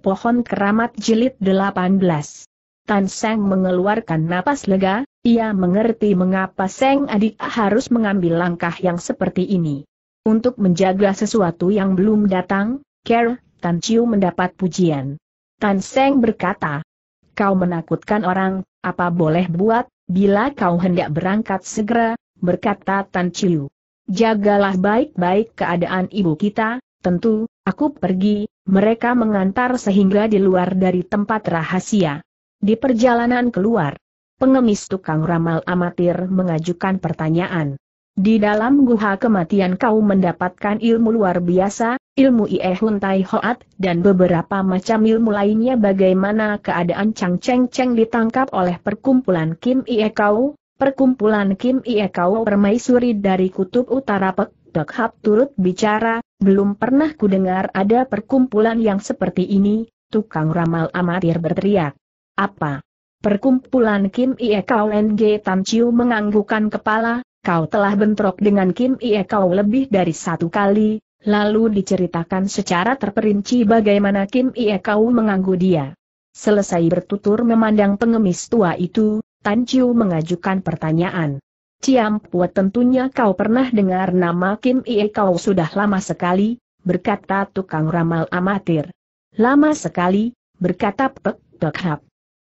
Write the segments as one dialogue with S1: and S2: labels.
S1: Pohon Keramat Jilid 18. Tan Seng mengeluarkan napas lega, ia mengerti mengapa Seng adik harus mengambil langkah yang seperti ini. Untuk menjaga sesuatu yang belum datang, Ker, Tan Chiu mendapat pujian. Tan Seng berkata, Kau menakutkan orang, apa boleh buat, bila kau hendak berangkat segera, berkata Tan Chiu. Jagalah baik-baik keadaan ibu kita, tentu, Aku pergi, mereka mengantar sehingga di luar dari tempat rahasia. Di perjalanan keluar, pengemis tukang ramal amatir mengajukan pertanyaan. Di dalam guha kematian kau mendapatkan ilmu luar biasa, ilmu Iehun Tai Hoat, dan beberapa macam ilmu lainnya bagaimana keadaan Chang Cheng Cheng ditangkap oleh perkumpulan Kim iekau? perkumpulan Kim iekau permaisuri dari kutub utara Pek Dok Hap turut bicara, belum pernah kudengar ada perkumpulan yang seperti ini, tukang ramal amatir berteriak. Apa? Perkumpulan Kim Ie Kau NG Tan Chiu menganggukan kepala, kau telah bentrok dengan Kim Ie Kau lebih dari satu kali, lalu diceritakan secara terperinci bagaimana Kim Ie Kau mengganggu dia. Selesai bertutur memandang pengemis tua itu, Tan Chiu mengajukan pertanyaan. Ciam Ciampua tentunya kau pernah dengar nama Kim Ie kau sudah lama sekali, berkata tukang ramal amatir. Lama sekali, berkata Pek Dok Hap.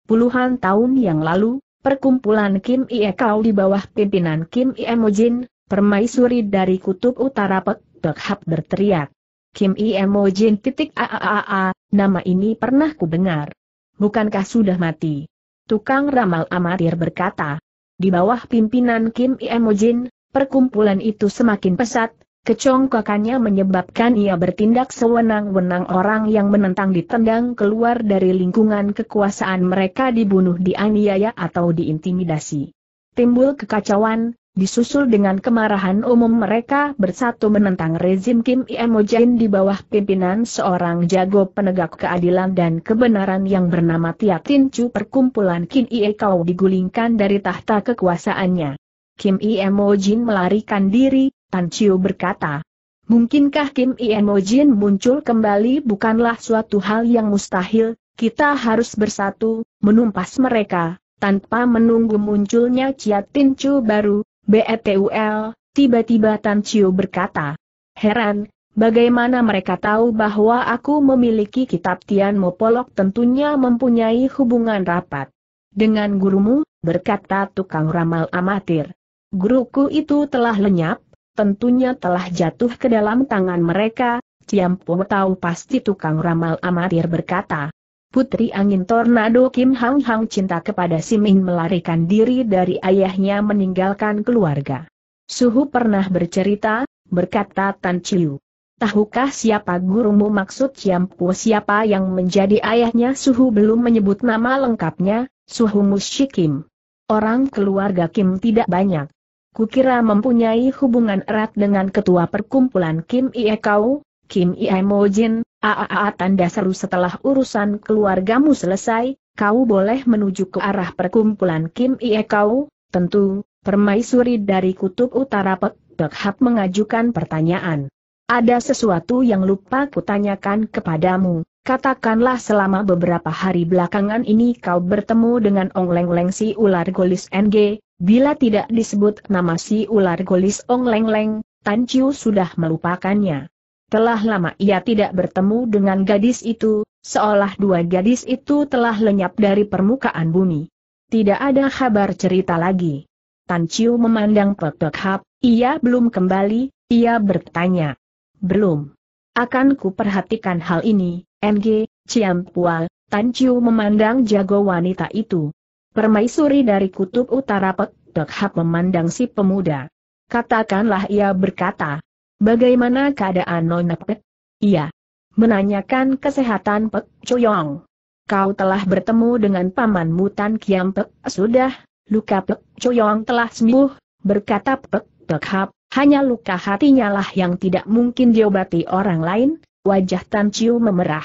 S1: Puluhan tahun yang lalu, perkumpulan Kim Ie kau di bawah pimpinan Kim Ie Mojin, permaisuri dari kutub utara Pek Dok Hap berteriak. Kim Ie Mojin titik AAAA, nama ini pernah ku dengar. Bukankah sudah mati? Tukang ramal amatir berkata, di bawah pimpinan Kim Iemojin, perkumpulan itu semakin pesat, Kecongkakannya menyebabkan ia bertindak sewenang-wenang orang yang menentang ditendang keluar dari lingkungan kekuasaan mereka dibunuh dianiaya atau diintimidasi. Timbul kekacauan, Disusul dengan kemarahan umum mereka bersatu menentang rezim Kim Iemo di bawah pimpinan seorang jago penegak keadilan dan kebenaran yang bernama Tia Tin Chu perkumpulan Kim Ie Kau digulingkan dari tahta kekuasaannya. Kim Iemo melarikan diri, Tan Chiu berkata. Mungkinkah Kim Iemo muncul kembali bukanlah suatu hal yang mustahil, kita harus bersatu, menumpas mereka, tanpa menunggu munculnya Tin Chu baru, Betul, tiba-tiba Tan Chiu berkata. Heran, bagaimana mereka tahu bahwa aku memiliki kitab Tian Mo Polok tentunya mempunyai hubungan rapat. Dengan gurumu, berkata tukang ramal amatir. Guruku itu telah lenyap, tentunya telah jatuh ke dalam tangan mereka, Ciampo tahu pasti tukang ramal amatir berkata. Putri angin tornado Kim Hang Hang cinta kepada Simin melarikan diri dari ayahnya meninggalkan keluarga. Suhu pernah bercerita, berkata Tan Chiu. Tahukah siapa gurumu maksud Pu siapa yang menjadi ayahnya Suhu belum menyebut nama lengkapnya, Suhu Kim. Orang keluarga Kim tidak banyak. Kukira mempunyai hubungan erat dengan ketua perkumpulan Kim Iekau, Kau, Kim Ie Jin, Aa tanda seru setelah urusan keluargamu selesai, kau boleh menuju ke arah perkumpulan Kim Ie kau, tentu, permaisuri dari kutub utara Pek, Pek Hap mengajukan pertanyaan. Ada sesuatu yang lupa kutanyakan kepadamu, katakanlah selama beberapa hari belakangan ini kau bertemu dengan Ong Leng Leng si ular golis NG, bila tidak disebut nama si ular golis Ong Leng Leng, Tan Chiu sudah melupakannya. Telah lama ia tidak bertemu dengan gadis itu, seolah dua gadis itu telah lenyap dari permukaan bumi. Tidak ada kabar cerita lagi. Tan Chiu memandang Pek Hap, ia belum kembali, ia bertanya. Belum. Akan ku perhatikan hal ini, Ng. Ciam Pua, Tan Chiu memandang jago wanita itu. Permaisuri dari kutub utara Pek Hap memandang si pemuda. Katakanlah ia berkata, Bagaimana keadaan Nona Pek? Iya. Menanyakan kesehatan Pek Choyong. Kau telah bertemu dengan paman mutan Kiam Pek. Sudah, luka Pek Choyong telah sembuh, berkata Pek Pek Hap. Hanya luka hatinya lah yang tidak mungkin diobati orang lain, wajah Tan Chiu memerah.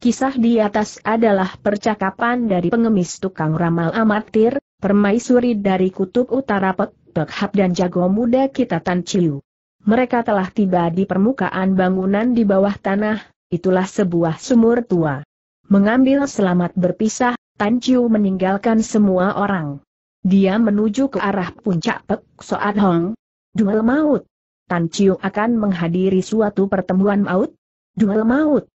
S1: Kisah di atas adalah percakapan dari pengemis tukang ramal amatir, permaisuri dari kutub utara Pek Pek Hap dan jago muda kita Tan Chiu mereka telah tiba di permukaan bangunan di bawah tanah, itulah sebuah sumur tua. Mengambil selamat berpisah, Tan Chiu meninggalkan semua orang. Dia menuju ke arah puncak Pek Soat Hong. Duel maut. Tan Chiu akan menghadiri suatu pertemuan maut. Duel maut.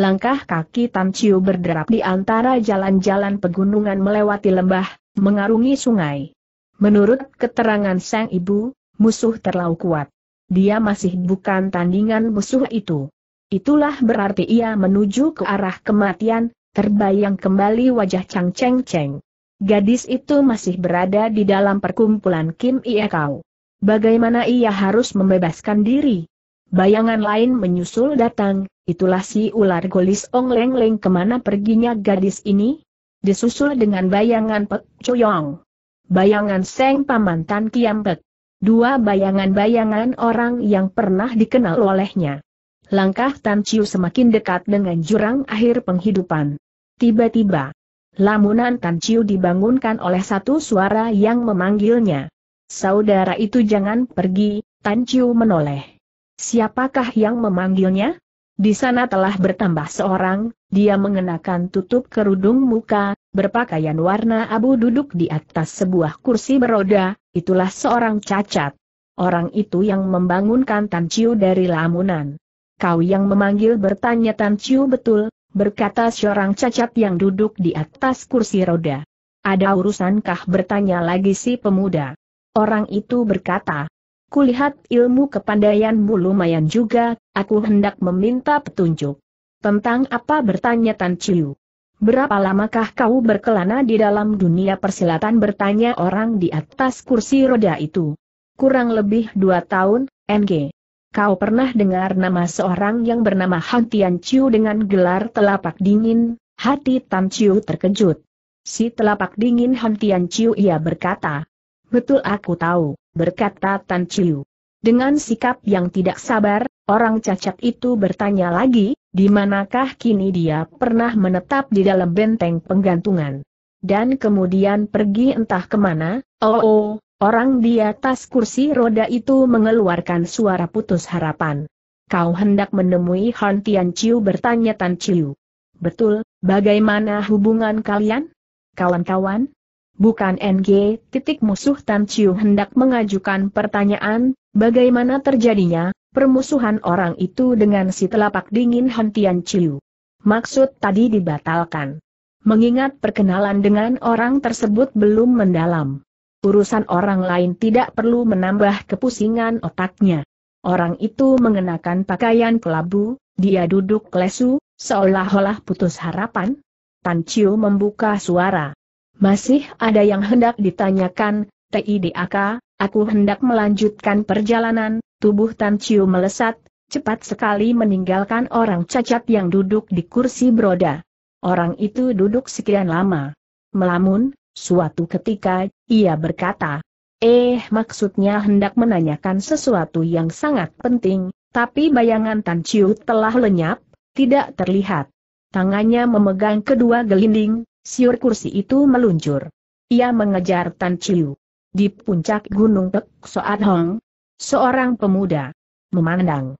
S1: Langkah kaki Tan Chiu berderap di antara jalan-jalan pegunungan melewati lembah, mengarungi sungai. Menurut keterangan sang ibu, musuh terlalu kuat. Dia masih bukan tandingan musuh itu. Itulah berarti ia menuju ke arah kematian, terbayang kembali wajah Chang Cheng Cheng. Gadis itu masih berada di dalam perkumpulan Kim Ie Kau. Bagaimana ia harus membebaskan diri? Bayangan lain menyusul datang, itulah si ular golis Ong Leng Leng kemana perginya gadis ini? Disusul dengan bayangan Pek Choyong. Bayangan Seng Paman Tan Kiam Pek. Dua bayangan-bayangan orang yang pernah dikenal olehnya. Langkah Tan Chiu semakin dekat dengan jurang akhir penghidupan. Tiba-tiba, lamunan Tan Chiu dibangunkan oleh satu suara yang memanggilnya. Saudara itu jangan pergi, Tan Chiu menoleh. Siapakah yang memanggilnya? Di sana telah bertambah seorang, dia mengenakan tutup kerudung muka, berpakaian warna abu duduk di atas sebuah kursi beroda, itulah seorang cacat. Orang itu yang membangunkan Tan Chiu dari lamunan. Kau yang memanggil bertanya Tan Chiu betul, berkata seorang cacat yang duduk di atas kursi roda. Ada urusankah bertanya lagi si pemuda? Orang itu berkata, kulihat ilmu kepandaianmu lumayan juga, aku hendak meminta petunjuk. Tentang apa bertanya Tan Chiu? Berapa lamakah kau berkelana di dalam dunia persilatan bertanya orang di atas kursi roda itu. Kurang lebih dua tahun, NG. Kau pernah dengar nama seorang yang bernama Han Tian Chiu dengan gelar telapak dingin, hati Tan Chiu terkejut. Si telapak dingin Han Tian Chiu ia berkata. Betul aku tahu, berkata Tan Chiu. Dengan sikap yang tidak sabar, Orang cacat itu bertanya lagi, di manakah kini dia pernah menetap di dalam benteng penggantungan. Dan kemudian pergi entah kemana, oh, oh orang di atas kursi roda itu mengeluarkan suara putus harapan. Kau hendak menemui Han Tian Chiu bertanya Tan Chiu. Betul, bagaimana hubungan kalian? Kawan-kawan? Bukan NG, titik musuh Tan Chiu hendak mengajukan pertanyaan, bagaimana terjadinya, permusuhan orang itu dengan si telapak dingin hantian ciu. Maksud tadi dibatalkan. Mengingat perkenalan dengan orang tersebut belum mendalam. Urusan orang lain tidak perlu menambah kepusingan otaknya. Orang itu mengenakan pakaian kelabu, dia duduk lesu, seolah-olah putus harapan. Tan Chiu membuka suara. Masih ada yang hendak ditanyakan, TIDAK, aku hendak melanjutkan perjalanan, Tubuh Tan Chiu melesat, cepat sekali meninggalkan orang cacat yang duduk di kursi beroda. Orang itu duduk sekian lama. Melamun, suatu ketika, ia berkata, Eh maksudnya hendak menanyakan sesuatu yang sangat penting, tapi bayangan Tan Chiu telah lenyap, tidak terlihat. Tangannya memegang kedua gelinding, siur kursi itu meluncur. Ia mengejar Tan Chiu. Di puncak Gunung Pek Soat Hong, Seorang pemuda. Memandang.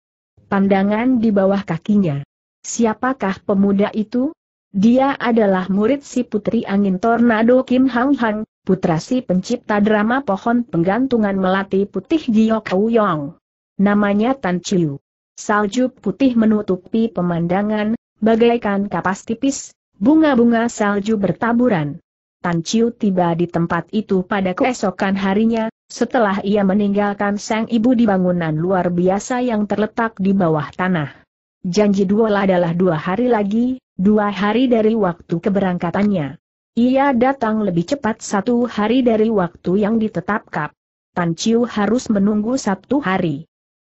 S1: Pandangan di bawah kakinya. Siapakah pemuda itu? Dia adalah murid si Putri Angin Tornado Kim Hang Hang, putra si pencipta drama Pohon Penggantungan Melati Putih Giok Yong. Namanya Tan Chiu. Salju putih menutupi pemandangan, bagaikan kapas tipis, bunga-bunga salju bertaburan. Tan Chiu tiba di tempat itu pada keesokan harinya, setelah ia meninggalkan sang ibu di bangunan luar biasa yang terletak di bawah tanah. Janji duel adalah dua hari lagi, dua hari dari waktu keberangkatannya. Ia datang lebih cepat satu hari dari waktu yang ditetapkan. Tan Chiu harus menunggu Sabtu hari.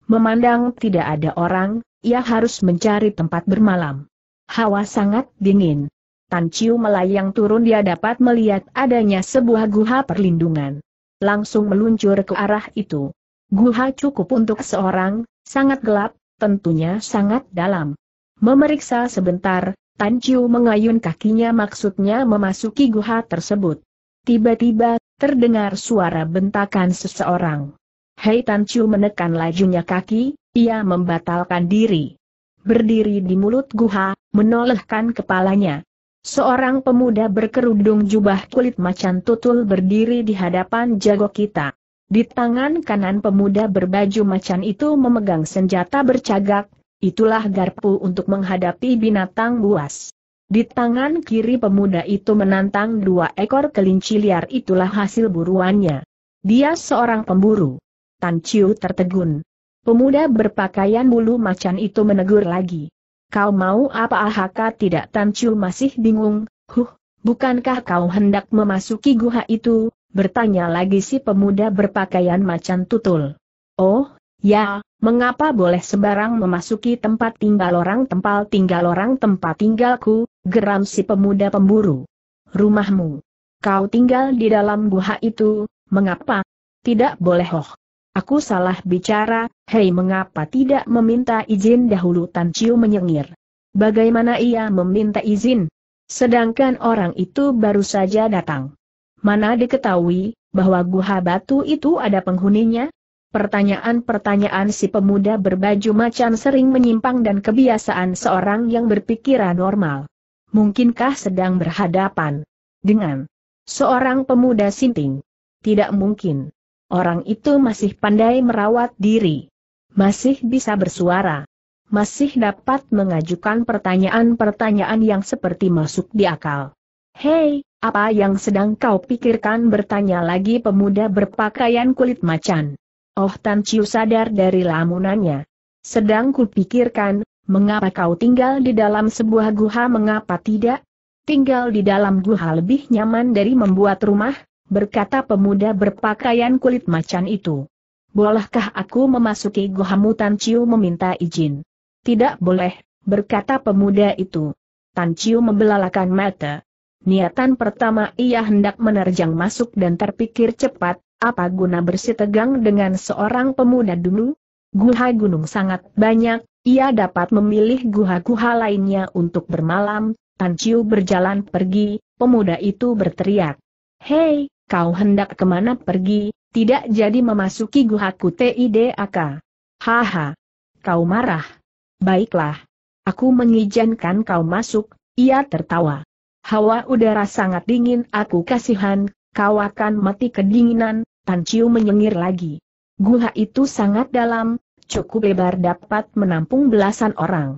S1: Memandang tidak ada orang, ia harus mencari tempat bermalam. Hawa sangat dingin. Tan Chiu melayang turun dia dapat melihat adanya sebuah guha perlindungan langsung meluncur ke arah itu. Guha cukup untuk seorang, sangat gelap, tentunya sangat dalam. Memeriksa sebentar, Tan Chiu mengayun kakinya maksudnya memasuki guha tersebut. Tiba-tiba, terdengar suara bentakan seseorang. Hei Tan Chiu menekan lajunya kaki, ia membatalkan diri. Berdiri di mulut guha, menolehkan kepalanya. Seorang pemuda berkerudung jubah kulit macan tutul berdiri di hadapan jago kita. Di tangan kanan pemuda berbaju macan itu memegang senjata bercagak, itulah garpu untuk menghadapi binatang buas. Di tangan kiri pemuda itu menantang dua ekor kelinci liar itulah hasil buruannya. Dia seorang pemburu. Tan Chiu tertegun. Pemuda berpakaian bulu macan itu menegur lagi. Kau mau apa Ahaka tidak Tancu masih bingung, huh, bukankah kau hendak memasuki guha itu, bertanya lagi si pemuda berpakaian macan tutul. Oh, ya, mengapa boleh sembarang memasuki tempat tinggal orang tempal tinggal orang tempat tinggalku, geram si pemuda pemburu. Rumahmu. Kau tinggal di dalam guha itu, mengapa? Tidak boleh oh. Aku salah bicara, hei mengapa tidak meminta izin dahulu Tan Chiu menyengir. Bagaimana ia meminta izin? Sedangkan orang itu baru saja datang. Mana diketahui, bahwa guha batu itu ada penghuninya? Pertanyaan-pertanyaan si pemuda berbaju macan sering menyimpang dan kebiasaan seorang yang berpikiran normal. Mungkinkah sedang berhadapan dengan seorang pemuda sinting? Tidak mungkin. Orang itu masih pandai merawat diri. Masih bisa bersuara. Masih dapat mengajukan pertanyaan-pertanyaan yang seperti masuk di akal. Hei, apa yang sedang kau pikirkan bertanya lagi pemuda berpakaian kulit macan. Oh Tan Chiu sadar dari lamunannya. Sedang kupikirkan, mengapa kau tinggal di dalam sebuah guha mengapa tidak? Tinggal di dalam guha lebih nyaman dari membuat rumah, berkata pemuda berpakaian kulit macan itu. Bolehkah aku memasuki gohamu Tan Chiu meminta izin? Tidak boleh, berkata pemuda itu. Tan Chiu membelalakan mata. Niatan pertama ia hendak menerjang masuk dan terpikir cepat, apa guna bersitegang dengan seorang pemuda dulu? Guha gunung sangat banyak, ia dapat memilih guha-guha lainnya untuk bermalam, Tan Chiu berjalan pergi, pemuda itu berteriak. Hei, kau hendak kemana pergi, tidak jadi memasuki guhaku TIDAK. Haha. Kau marah. Baiklah. Aku mengizinkan kau masuk, ia tertawa. Hawa udara sangat dingin aku kasihan, kau akan mati kedinginan, Tan Chiu menyengir lagi. Guha itu sangat dalam, cukup lebar dapat menampung belasan orang.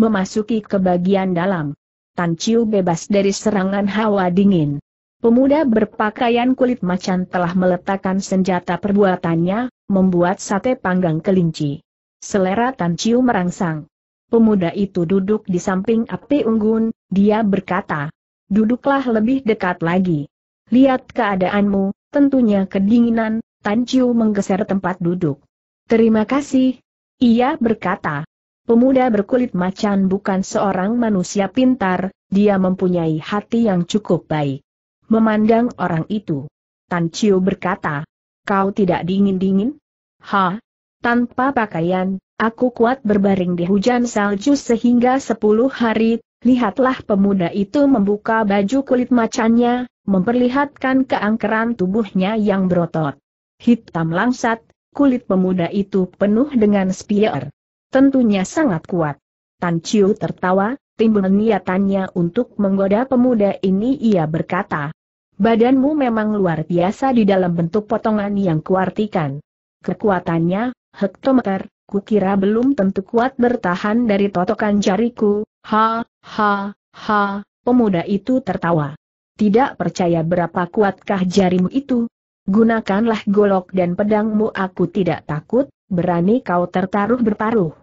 S1: Memasuki ke bagian dalam. Tan Chiu bebas dari serangan hawa dingin. Pemuda berpakaian kulit macan telah meletakkan senjata perbuatannya, membuat sate panggang kelinci. Selera Tan Chiu merangsang. Pemuda itu duduk di samping api unggun, dia berkata, duduklah lebih dekat lagi. Lihat keadaanmu, tentunya kedinginan, Tan Chiu menggeser tempat duduk. Terima kasih. Ia berkata, pemuda berkulit macan bukan seorang manusia pintar, dia mempunyai hati yang cukup baik memandang orang itu. Tan Chiu berkata, kau tidak dingin-dingin? Ha? Tanpa pakaian, aku kuat berbaring di hujan salju sehingga sepuluh hari, lihatlah pemuda itu membuka baju kulit macannya, memperlihatkan keangkeran tubuhnya yang berotot. Hitam langsat, kulit pemuda itu penuh dengan spier. Tentunya sangat kuat. Tan Chiu tertawa, timbul niatannya untuk menggoda pemuda ini ia berkata. Badanmu memang luar biasa di dalam bentuk potongan yang kuartikan. Kekuatannya, hektometer, kukira belum tentu kuat bertahan dari totokan jariku, ha, ha, ha, pemuda itu tertawa. Tidak percaya berapa kuatkah jarimu itu? Gunakanlah golok dan pedangmu aku tidak takut, berani kau tertaruh berparuh.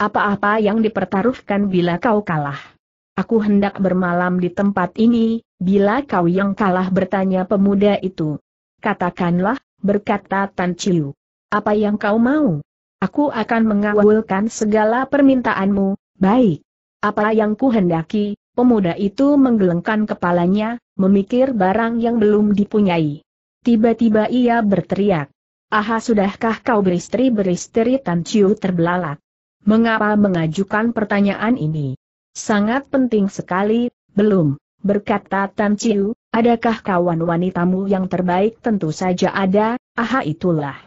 S1: Apa-apa yang dipertaruhkan bila kau kalah? Aku hendak bermalam di tempat ini, bila kau yang kalah bertanya pemuda itu. Katakanlah, berkata Tan Chiu. Apa yang kau mau? Aku akan mengawalkan segala permintaanmu, baik. Apa yang ku hendaki, pemuda itu menggelengkan kepalanya, memikir barang yang belum dipunyai. Tiba-tiba ia berteriak. Aha sudahkah kau beristri-beristri Tan Chiu terbelalak mengapa mengajukan pertanyaan ini? Sangat penting sekali, belum, berkata Tan Chiu, adakah kawan wanitamu yang terbaik tentu saja ada, aha itulah.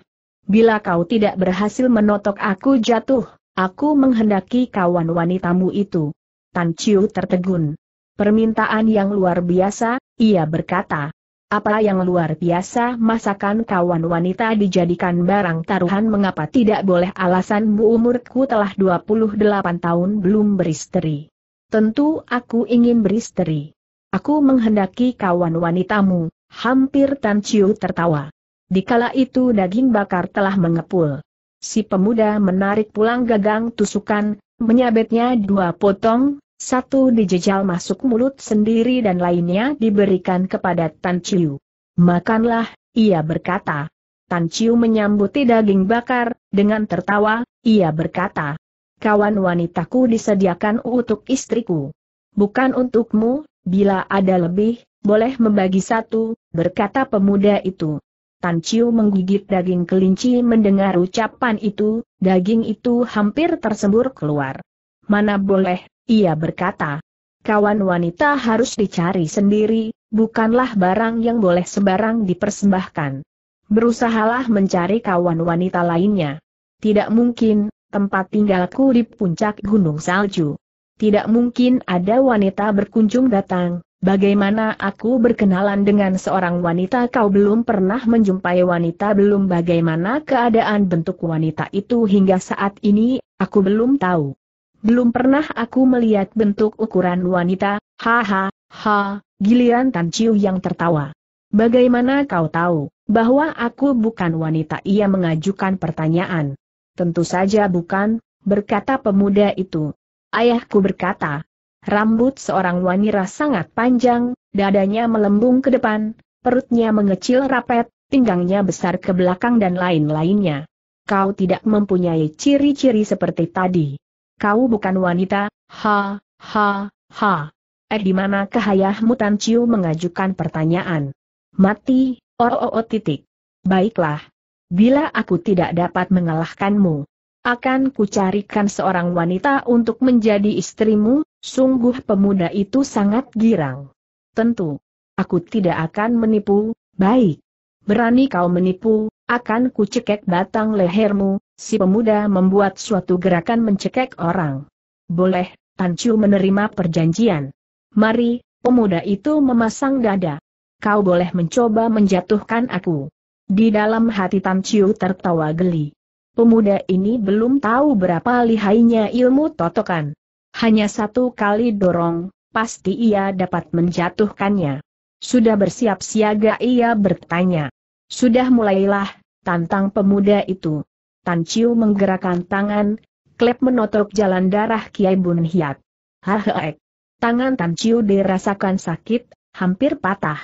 S1: Bila kau tidak berhasil menotok aku jatuh, aku menghendaki kawan wanitamu itu. Tan Chiu tertegun. Permintaan yang luar biasa, ia berkata, apa yang luar biasa masakan kawan wanita dijadikan barang taruhan mengapa tidak boleh alasan bu umurku telah 28 tahun belum beristri. Tentu aku ingin beristri. Aku menghendaki kawan wanitamu, hampir Tan Chiu tertawa. Dikala itu daging bakar telah mengepul. Si pemuda menarik pulang gagang tusukan, menyabetnya dua potong, satu dijejal masuk mulut sendiri dan lainnya diberikan kepada Tan Chiu. Makanlah, ia berkata. Tan Chiu menyambuti daging bakar, dengan tertawa, ia berkata. Kawan wanitaku disediakan untuk istriku. Bukan untukmu, bila ada lebih, boleh membagi satu, berkata pemuda itu. Tan Chiu menggigit daging kelinci mendengar ucapan itu, daging itu hampir tersembur keluar. Mana boleh, ia berkata, kawan wanita harus dicari sendiri, bukanlah barang yang boleh sembarang dipersembahkan. Berusahalah mencari kawan wanita lainnya. Tidak mungkin, tempat tinggalku di puncak gunung salju. Tidak mungkin ada wanita berkunjung datang, Bagaimana aku berkenalan dengan seorang wanita kau belum pernah menjumpai wanita belum bagaimana keadaan bentuk wanita itu hingga saat ini, aku belum tahu. Belum pernah aku melihat bentuk ukuran wanita, haha, ha, giliran Tan Chiu yang tertawa. Bagaimana kau tahu, bahwa aku bukan wanita ia mengajukan pertanyaan. Tentu saja bukan, berkata pemuda itu. Ayahku berkata, rambut seorang wanita sangat panjang, dadanya melembung ke depan, perutnya mengecil rapet, pinggangnya besar ke belakang dan lain-lainnya. Kau tidak mempunyai ciri-ciri seperti tadi kau bukan wanita, ha, ha, ha. Eh di mana kehayahmu Tan Chiu mengajukan pertanyaan. Mati, oh, oh, oh titik. Baiklah. Bila aku tidak dapat mengalahkanmu, akan kucarikan seorang wanita untuk menjadi istrimu, sungguh pemuda itu sangat girang. Tentu. Aku tidak akan menipu, baik. Berani kau menipu, akan kucekek batang lehermu, Si pemuda membuat suatu gerakan mencekek orang. Boleh, Tan Chu menerima perjanjian. Mari, pemuda itu memasang dada. Kau boleh mencoba menjatuhkan aku. Di dalam hati Tan Chu tertawa geli. Pemuda ini belum tahu berapa lihainya ilmu totokan. Hanya satu kali dorong, pasti ia dapat menjatuhkannya. Sudah bersiap siaga ia bertanya. Sudah mulailah, tantang pemuda itu. Tan Chiu menggerakkan tangan, klep menotok jalan darah Kiai Bun Hiat. Hahaek. Tangan Tan Chiu dirasakan sakit, hampir patah.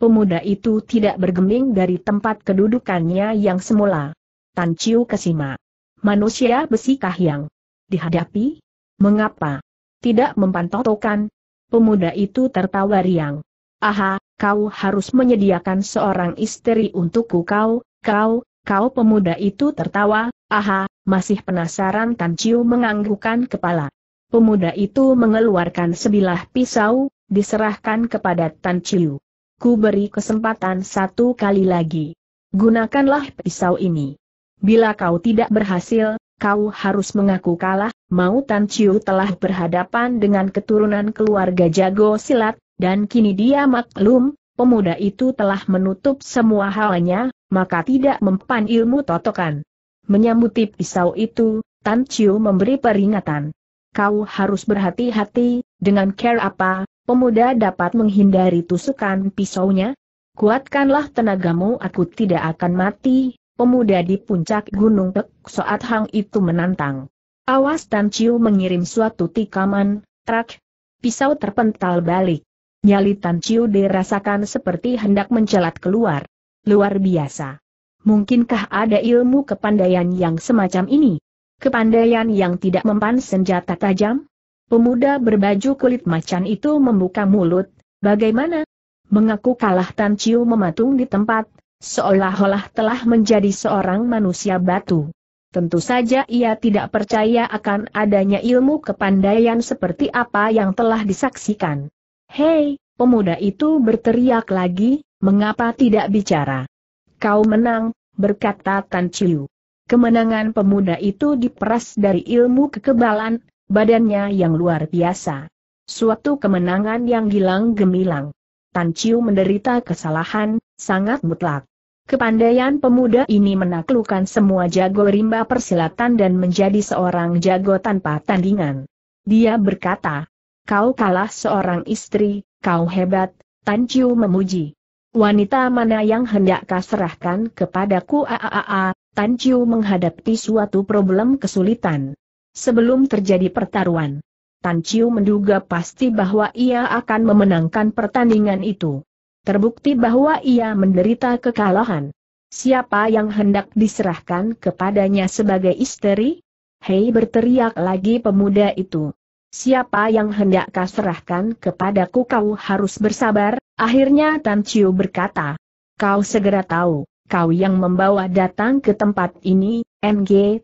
S1: Pemuda itu tidak bergeming dari tempat kedudukannya yang semula. Tan Chiu kesima. Manusia besikah yang dihadapi? Mengapa? Tidak mempantotokan. Pemuda itu tertawa riang. Aha, kau harus menyediakan seorang istri untukku kau, kau, Kau pemuda itu tertawa, aha, masih penasaran Tan Chiu menganggukkan kepala. Pemuda itu mengeluarkan sebilah pisau, diserahkan kepada Tan Chiu. Ku beri kesempatan satu kali lagi. Gunakanlah pisau ini. Bila kau tidak berhasil, kau harus mengaku kalah, mau Tan Chiu telah berhadapan dengan keturunan keluarga jago silat, dan kini dia maklum, pemuda itu telah menutup semua halnya, maka tidak mempan ilmu totokan. Menyambuti pisau itu, Tan Chiu memberi peringatan. Kau harus berhati-hati, dengan care apa, pemuda dapat menghindari tusukan pisaunya? Kuatkanlah tenagamu aku tidak akan mati, pemuda di puncak gunung Pek Soat Hang itu menantang. Awas Tan Chiu mengirim suatu tikaman, trak, pisau terpental balik. Nyali Tan Chiu dirasakan seperti hendak mencelat keluar luar biasa. Mungkinkah ada ilmu kepandaian yang semacam ini? Kepandaian yang tidak mempan senjata tajam? Pemuda berbaju kulit macan itu membuka mulut, bagaimana? Mengaku kalah Tan Chiu mematung di tempat, seolah-olah telah menjadi seorang manusia batu. Tentu saja ia tidak percaya akan adanya ilmu kepandaian seperti apa yang telah disaksikan. Hei, pemuda itu berteriak lagi, mengapa tidak bicara? Kau menang, berkata Tan Chiu. Kemenangan pemuda itu diperas dari ilmu kekebalan, badannya yang luar biasa. Suatu kemenangan yang gilang gemilang. Tan Chiu menderita kesalahan, sangat mutlak. Kepandaian pemuda ini menaklukkan semua jago rimba persilatan dan menjadi seorang jago tanpa tandingan. Dia berkata, kau kalah seorang istri, kau hebat, Tan Chiu memuji. Wanita mana yang hendak kaserahkan kepadaku aaa, Tan Chiu menghadapi suatu problem kesulitan. Sebelum terjadi pertaruhan, Tan Chiu menduga pasti bahwa ia akan memenangkan pertandingan itu. Terbukti bahwa ia menderita kekalahan. Siapa yang hendak diserahkan kepadanya sebagai istri? Hei berteriak lagi pemuda itu. Siapa yang hendak kaserahkan kepadaku kau harus bersabar, Akhirnya Tan Chiu berkata, kau segera tahu, kau yang membawa datang ke tempat ini, Bagus,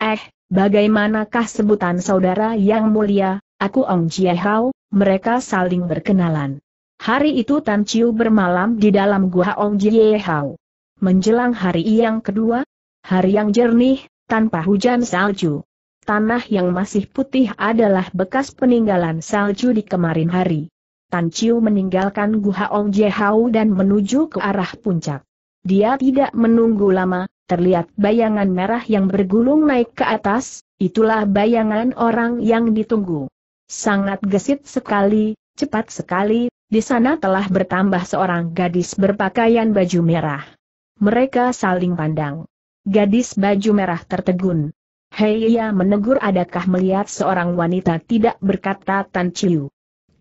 S1: eh, bagaimanakah sebutan saudara yang mulia, aku Ong Jie Hao, mereka saling berkenalan. Hari itu Tan Chiu bermalam di dalam gua Ong Jie Hao. Menjelang hari yang kedua, hari yang jernih, tanpa hujan salju. Tanah yang masih putih adalah bekas peninggalan salju di kemarin hari. Tan Chiu meninggalkan Guha Ong dan menuju ke arah puncak. Dia tidak menunggu lama, terlihat bayangan merah yang bergulung naik ke atas, itulah bayangan orang yang ditunggu. Sangat gesit sekali, cepat sekali, di sana telah bertambah seorang gadis berpakaian baju merah. Mereka saling pandang. Gadis baju merah tertegun. Hei ia menegur adakah melihat seorang wanita tidak berkata Tan Chiu.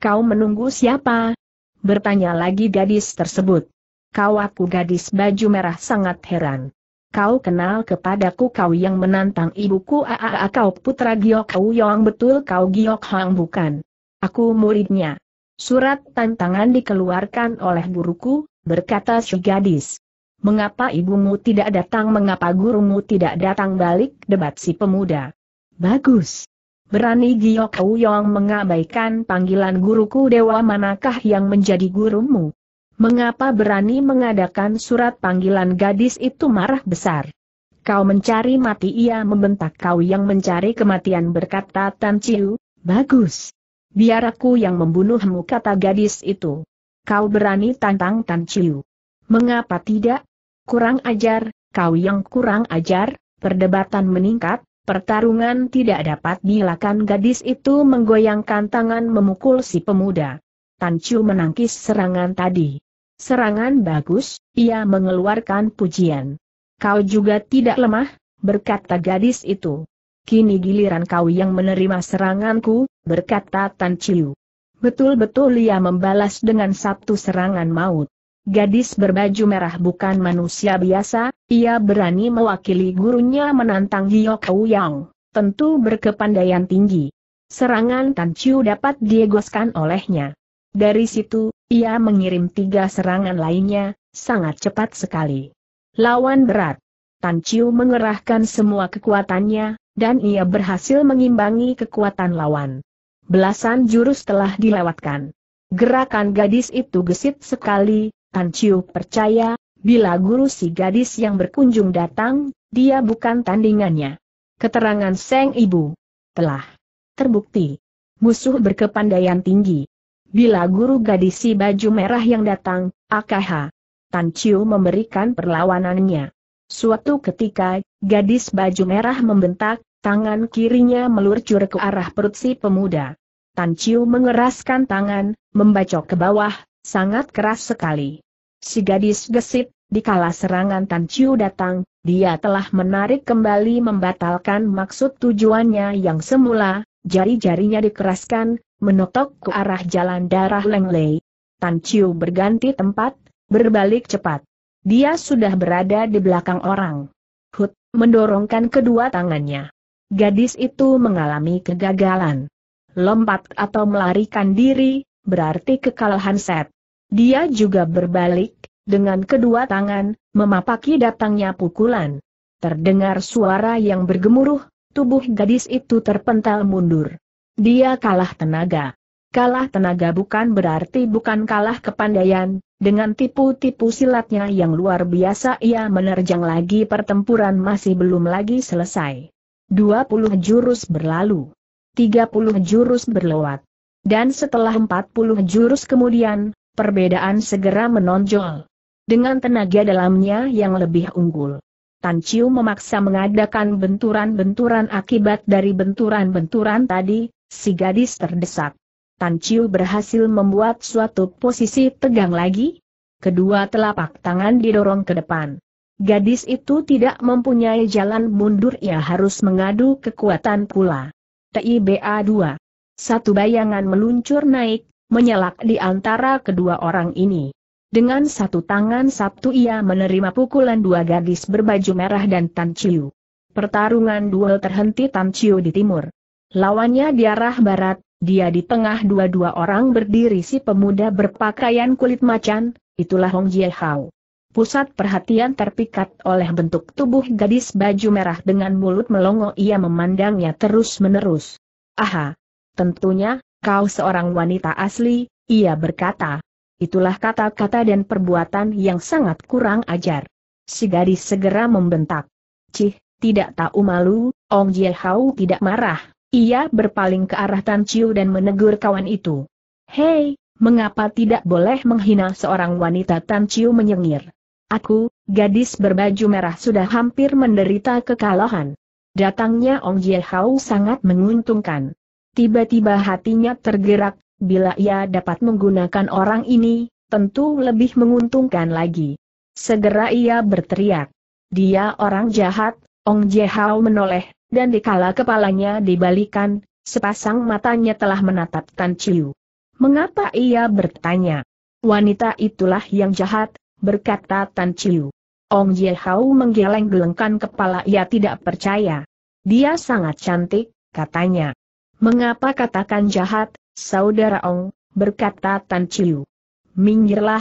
S1: Kau menunggu siapa? Bertanya lagi gadis tersebut. Kau aku gadis baju merah sangat heran. Kau kenal kepadaku kau yang menantang ibuku Aa, kau putra Giok Yang betul kau Giok Hang bukan. Aku muridnya. Surat tantangan dikeluarkan oleh guruku, berkata si gadis. Mengapa ibumu tidak datang mengapa gurumu tidak datang balik debat si pemuda. Bagus. Berani Giok Yong mengabaikan panggilan guruku dewa manakah yang menjadi gurumu? Mengapa berani mengadakan surat panggilan gadis itu marah besar? Kau mencari mati ia membentak kau yang mencari kematian berkata Tan Chiu, bagus. Biar aku yang membunuhmu kata gadis itu. Kau berani tantang Tan Chiu. Mengapa tidak? Kurang ajar, kau yang kurang ajar, perdebatan meningkat, Pertarungan tidak dapat dilakukan gadis itu menggoyangkan tangan memukul si pemuda. Tan Chu menangkis serangan tadi. Serangan bagus, ia mengeluarkan pujian. Kau juga tidak lemah, berkata gadis itu. Kini giliran kau yang menerima seranganku, berkata Tan Chiu. Betul-betul ia membalas dengan satu serangan maut. Gadis berbaju merah bukan manusia biasa, ia berani mewakili gurunya menantang Kau Yang. Tentu berkepandaian tinggi. Serangan Tan Chiu dapat diegoskan olehnya. Dari situ, ia mengirim tiga serangan lainnya, sangat cepat sekali. Lawan berat. Tan Chiu mengerahkan semua kekuatannya, dan ia berhasil mengimbangi kekuatan lawan. Belasan jurus telah dilewatkan. Gerakan gadis itu gesit sekali, Chiu percaya, bila guru si gadis yang berkunjung datang, dia bukan tandingannya. Keterangan Seng Ibu telah terbukti. Musuh berkepandaian tinggi. Bila guru gadis si baju merah yang datang, AKH. Tan Chiu memberikan perlawanannya. Suatu ketika, gadis baju merah membentak, tangan kirinya meluncur ke arah perut si pemuda. Tan Chiu mengeraskan tangan, membacok ke bawah, sangat keras sekali. Si gadis gesit, dikala serangan Tan Chiu datang, dia telah menarik kembali membatalkan maksud tujuannya yang semula, jari-jarinya dikeraskan, menotok ke arah jalan darah Leng Lei. Tan Chiu berganti tempat, berbalik cepat. Dia sudah berada di belakang orang. Hut, mendorongkan kedua tangannya. Gadis itu mengalami kegagalan. Lompat atau melarikan diri, berarti kekalahan set. Dia juga berbalik, dengan kedua tangan, memapaki datangnya pukulan. Terdengar suara yang bergemuruh, tubuh gadis itu terpental mundur. Dia kalah tenaga. Kalah tenaga bukan berarti bukan kalah kepandaian, dengan tipu-tipu silatnya yang luar biasa ia menerjang lagi pertempuran masih belum lagi selesai. 20 jurus berlalu. 30 jurus berlewat. Dan setelah 40 jurus kemudian, perbedaan segera menonjol. Dengan tenaga dalamnya yang lebih unggul. Tan Chiu memaksa mengadakan benturan-benturan akibat dari benturan-benturan tadi, si gadis terdesak. Tan Chiu berhasil membuat suatu posisi tegang lagi. Kedua telapak tangan didorong ke depan. Gadis itu tidak mempunyai jalan mundur ia harus mengadu kekuatan pula. TIBA 2. Satu bayangan meluncur naik, menyelak di antara kedua orang ini. Dengan satu tangan Sabtu ia menerima pukulan dua gadis berbaju merah dan Tan Chiu. Pertarungan duel terhenti Tan Chiu di timur. Lawannya di arah barat, dia di tengah dua-dua orang berdiri si pemuda berpakaian kulit macan, itulah Hong Jie Hao. Pusat perhatian terpikat oleh bentuk tubuh gadis baju merah dengan mulut melongo ia memandangnya terus-menerus. Aha! Tentunya, kau seorang wanita asli, ia berkata. Itulah kata-kata dan perbuatan yang sangat kurang ajar. Si gadis segera membentak. Cih, tidak tahu malu, Ong Hau tidak marah. Ia berpaling ke arah Tan Chiu dan menegur kawan itu. Hei, mengapa tidak boleh menghina seorang wanita Tan Chiu menyengir? Aku, gadis berbaju merah sudah hampir menderita kekalahan. Datangnya Ong Hau sangat menguntungkan. Tiba-tiba hatinya tergerak, bila ia dapat menggunakan orang ini, tentu lebih menguntungkan lagi. Segera ia berteriak. Dia orang jahat, Ong Jehao menoleh, dan dikala kepalanya dibalikan, sepasang matanya telah menatap Tan Chiu. Mengapa ia bertanya? Wanita itulah yang jahat, berkata Tan Chiu. Ong Jehao menggeleng-gelengkan kepala ia tidak percaya. Dia sangat cantik, katanya. Mengapa katakan jahat, saudara Ong, berkata Tan Chiu. Minggirlah,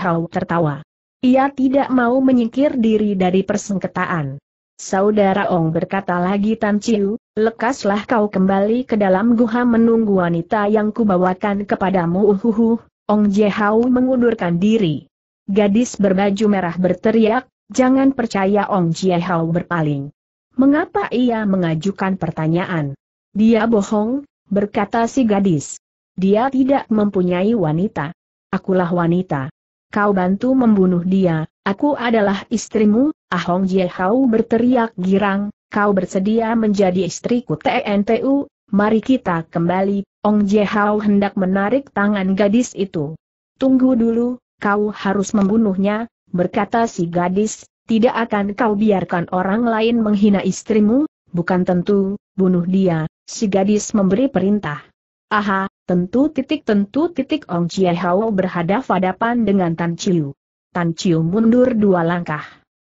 S1: Hao tertawa. Ia tidak mau menyingkir diri dari persengketaan. Saudara Ong berkata lagi Tan Chiu, lekaslah kau kembali ke dalam guha menunggu wanita yang kubawakan kepadamu uhuhu, Ong Hao mengundurkan diri. Gadis berbaju merah berteriak, jangan percaya Ong Jie Hao berpaling. Mengapa ia mengajukan pertanyaan? Dia bohong, berkata si gadis. Dia tidak mempunyai wanita. Akulah wanita. Kau bantu membunuh dia, aku adalah istrimu, Ahong Jiehau berteriak girang, kau bersedia menjadi istriku TNTU, mari kita kembali, Ong Jiehau hendak menarik tangan gadis itu. Tunggu dulu, kau harus membunuhnya, berkata si gadis, tidak akan kau biarkan orang lain menghina istrimu, bukan tentu, bunuh dia, si gadis memberi perintah. Aha, tentu titik tentu titik Ong Chie Hao berhadap-hadapan dengan Tan Chiu. Tan Chiu mundur dua langkah.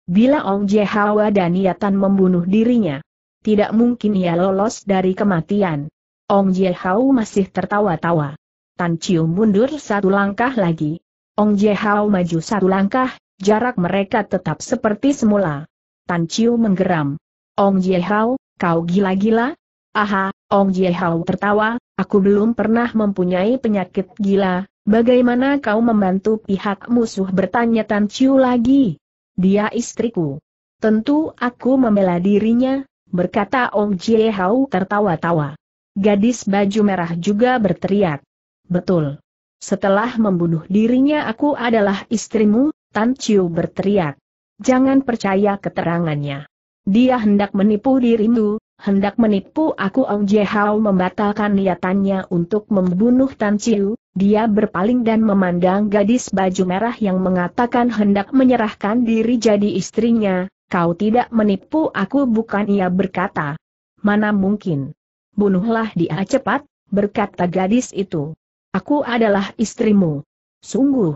S1: Bila Ong Chie Hao ada niatan membunuh dirinya, tidak mungkin ia lolos dari kematian. Ong Chie Hao masih tertawa-tawa. Tan Chiu mundur satu langkah lagi. Ong Chie Hao maju satu langkah, jarak mereka tetap seperti semula. Tan Chiu menggeram. Ong Jie Hao, Kau gila-gila? Aha, Ong Jie Jiehao tertawa, aku belum pernah mempunyai penyakit gila, bagaimana kau membantu pihak musuh bertanya Tan Chiu lagi? Dia istriku. Tentu aku membela dirinya, berkata Ong Jie Jiehao tertawa-tawa. Gadis baju merah juga berteriak. Betul. Setelah membunuh dirinya aku adalah istrimu, Tan Chiu berteriak. Jangan percaya keterangannya. Dia hendak menipu dirimu, hendak menipu aku Ong Jehao membatalkan niatannya untuk membunuh Tan Chiu, dia berpaling dan memandang gadis baju merah yang mengatakan hendak menyerahkan diri jadi istrinya, kau tidak menipu aku bukan ia berkata. Mana mungkin. Bunuhlah dia cepat, berkata gadis itu. Aku adalah istrimu. Sungguh.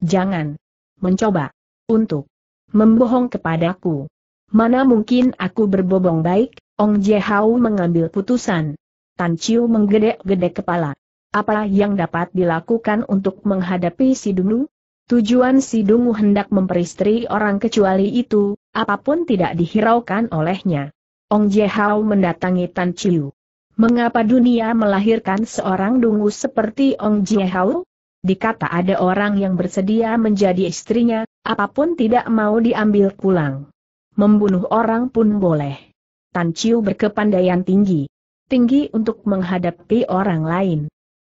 S1: Jangan mencoba untuk membohong kepadaku. Mana mungkin aku berbobong baik, Ong Jie Hau mengambil putusan. Tan Chiu menggedek-gedek kepala. Apa yang dapat dilakukan untuk menghadapi si Dungu? Tujuan si Dungu hendak memperistri orang kecuali itu, apapun tidak dihiraukan olehnya. Ong Jie Hau mendatangi Tan Chiu. Mengapa dunia melahirkan seorang Dungu seperti Ong Jie Hau? Dikata ada orang yang bersedia menjadi istrinya, apapun tidak mau diambil pulang membunuh orang pun boleh. Tan Chiu berkepandaian tinggi. Tinggi untuk menghadapi orang lain.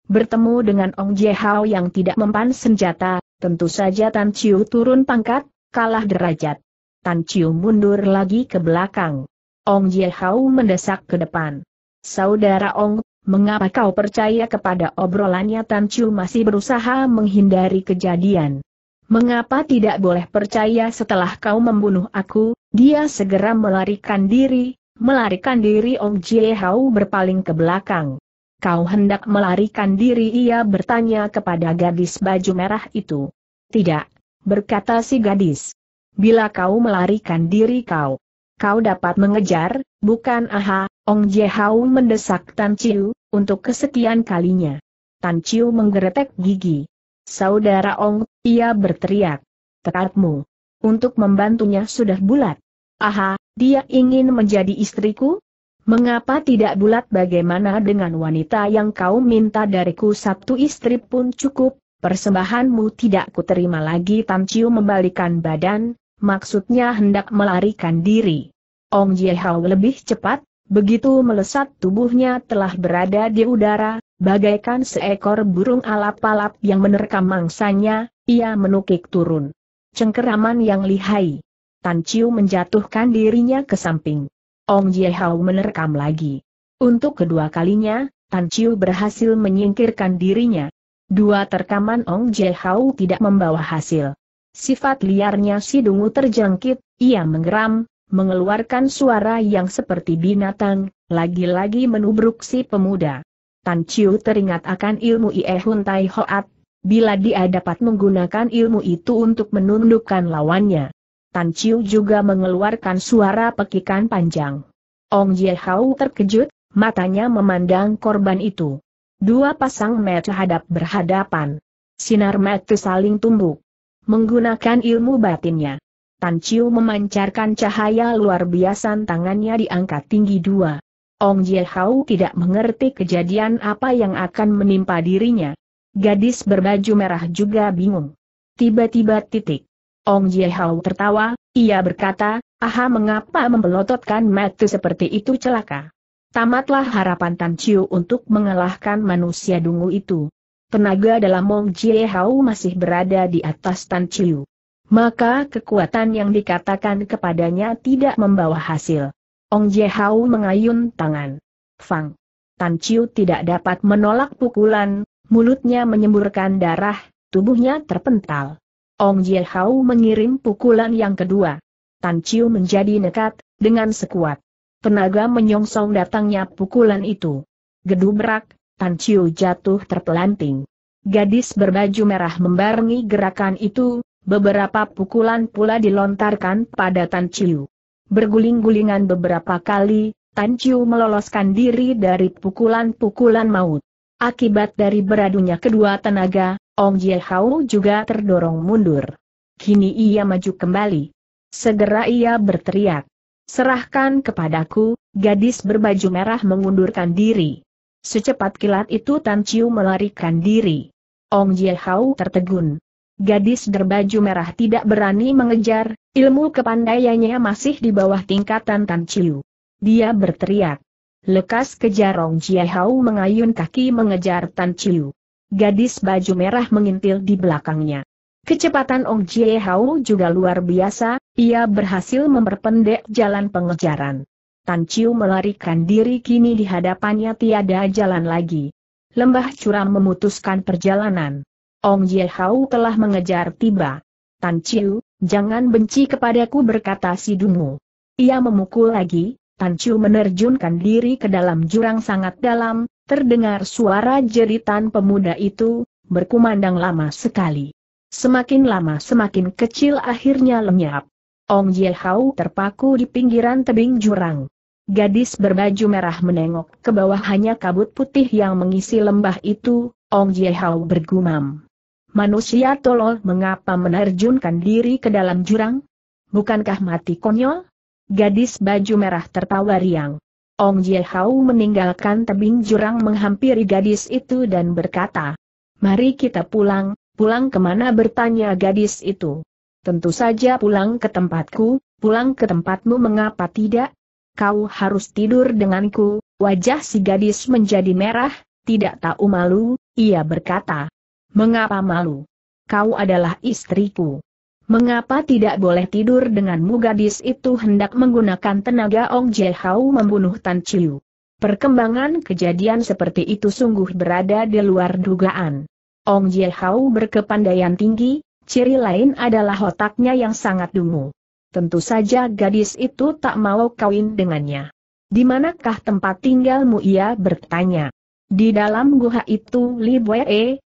S1: Bertemu dengan Ong Jehao yang tidak mempan senjata, tentu saja Tan Chiu turun pangkat, kalah derajat. Tan Chiu mundur lagi ke belakang. Ong Jehao mendesak ke depan. Saudara Ong, mengapa kau percaya kepada obrolannya Tan Chiu masih berusaha menghindari kejadian? Mengapa tidak boleh percaya setelah kau membunuh aku, dia segera melarikan diri, melarikan diri Ong Jie Hao berpaling ke belakang. Kau hendak melarikan diri ia bertanya kepada gadis baju merah itu. Tidak, berkata si gadis. Bila kau melarikan diri kau, kau dapat mengejar, bukan aha, Ong Jie Hao mendesak Tan Chiu, untuk kesekian kalinya. Tan Chiu menggeretek gigi. Saudara Ong, ia berteriak. Tekadmu. Untuk membantunya sudah bulat. Aha, dia ingin menjadi istriku? Mengapa tidak bulat bagaimana dengan wanita yang kau minta dariku satu istri pun cukup, persembahanmu tidak kuterima lagi Tam Chiu membalikan badan, maksudnya hendak melarikan diri. Ong Jie Hao lebih cepat, begitu melesat tubuhnya telah berada di udara, Bagaikan seekor burung alap-alap yang menerkam mangsanya, ia menukik turun. Cengkeraman yang lihai. Tan Chiu menjatuhkan dirinya ke samping. Ong Hao menerkam lagi. Untuk kedua kalinya, Tan Chiu berhasil menyingkirkan dirinya. Dua terkaman Ong Hao tidak membawa hasil. Sifat liarnya si dungu terjangkit, ia menggeram, mengeluarkan suara yang seperti binatang, lagi-lagi menubruk si pemuda. Tan Chiu teringat akan ilmu Ie Hun Tai Hoat, bila dia dapat menggunakan ilmu itu untuk menundukkan lawannya. Tan Chiu juga mengeluarkan suara pekikan panjang. Ong Ye Hao terkejut, matanya memandang korban itu. Dua pasang mata hadap berhadapan. Sinar mata saling tumbuk. Menggunakan ilmu batinnya. Tan Chiu memancarkan cahaya luar biasa tangannya diangkat tinggi dua. Ong Hao tidak mengerti kejadian apa yang akan menimpa dirinya. Gadis berbaju merah juga bingung. Tiba-tiba titik. Ong Hao tertawa, ia berkata, Aha mengapa membelototkan mata seperti itu celaka. Tamatlah harapan Tan Chiu untuk mengalahkan manusia dungu itu. Tenaga dalam Mong Jie Hao masih berada di atas Tan Chiu. Maka kekuatan yang dikatakan kepadanya tidak membawa hasil. Ong Jehau mengayun tangan. Fang. Tan Chiu tidak dapat menolak pukulan, mulutnya menyemburkan darah, tubuhnya terpental. Ong Jehau mengirim pukulan yang kedua. Tan Chiu menjadi nekat, dengan sekuat tenaga menyongsong datangnya pukulan itu. Gedubrak, Tan Chiu jatuh terpelanting. Gadis berbaju merah membarengi gerakan itu, beberapa pukulan pula dilontarkan pada Tan Chiu. Berguling-gulingan beberapa kali, Tan Chiu meloloskan diri dari pukulan-pukulan maut. Akibat dari beradunya kedua tenaga, Ong Jie Hao juga terdorong mundur. Kini ia maju kembali. Segera ia berteriak. Serahkan kepadaku, gadis berbaju merah mengundurkan diri. Secepat kilat itu Tan Chiu melarikan diri. Ong Jie Hao tertegun. Gadis berbaju merah tidak berani mengejar, ilmu kepandaiannya masih di bawah tingkatan Tan Chiu. Dia berteriak. Lekas kejar Rong Jiahau mengayun kaki mengejar Tan Chiu. Gadis baju merah mengintil di belakangnya. Kecepatan Ong Jie Hao juga luar biasa, ia berhasil memperpendek jalan pengejaran. Tan Chiu melarikan diri kini di hadapannya tiada jalan lagi. Lembah curam memutuskan perjalanan. Ong Hau telah mengejar tiba. Tan Chiu, jangan benci kepadaku berkata si Dungu. Ia memukul lagi, Tan Chiu menerjunkan diri ke dalam jurang sangat dalam, terdengar suara jeritan pemuda itu, berkumandang lama sekali. Semakin lama semakin kecil akhirnya lenyap. Ong Hau terpaku di pinggiran tebing jurang. Gadis berbaju merah menengok ke bawah hanya kabut putih yang mengisi lembah itu, Ong Hau bergumam. Manusia tolol mengapa menerjunkan diri ke dalam jurang? Bukankah mati konyol? Gadis baju merah tertawa riang. Ong Jie meninggalkan tebing jurang menghampiri gadis itu dan berkata, Mari kita pulang, pulang kemana bertanya gadis itu. Tentu saja pulang ke tempatku, pulang ke tempatmu mengapa tidak? Kau harus tidur denganku, wajah si gadis menjadi merah, tidak tahu malu, ia berkata. Mengapa malu? Kau adalah istriku. Mengapa tidak boleh tidur denganmu gadis itu hendak menggunakan tenaga Ong Jie Jehau membunuh Tan Chiu. Perkembangan kejadian seperti itu sungguh berada di luar dugaan. Ong Jie Jehau berkepandaian tinggi, ciri lain adalah otaknya yang sangat dungu. Tentu saja gadis itu tak mau kawin dengannya. Di manakah tempat tinggalmu ia bertanya. Di dalam guha itu Li Bue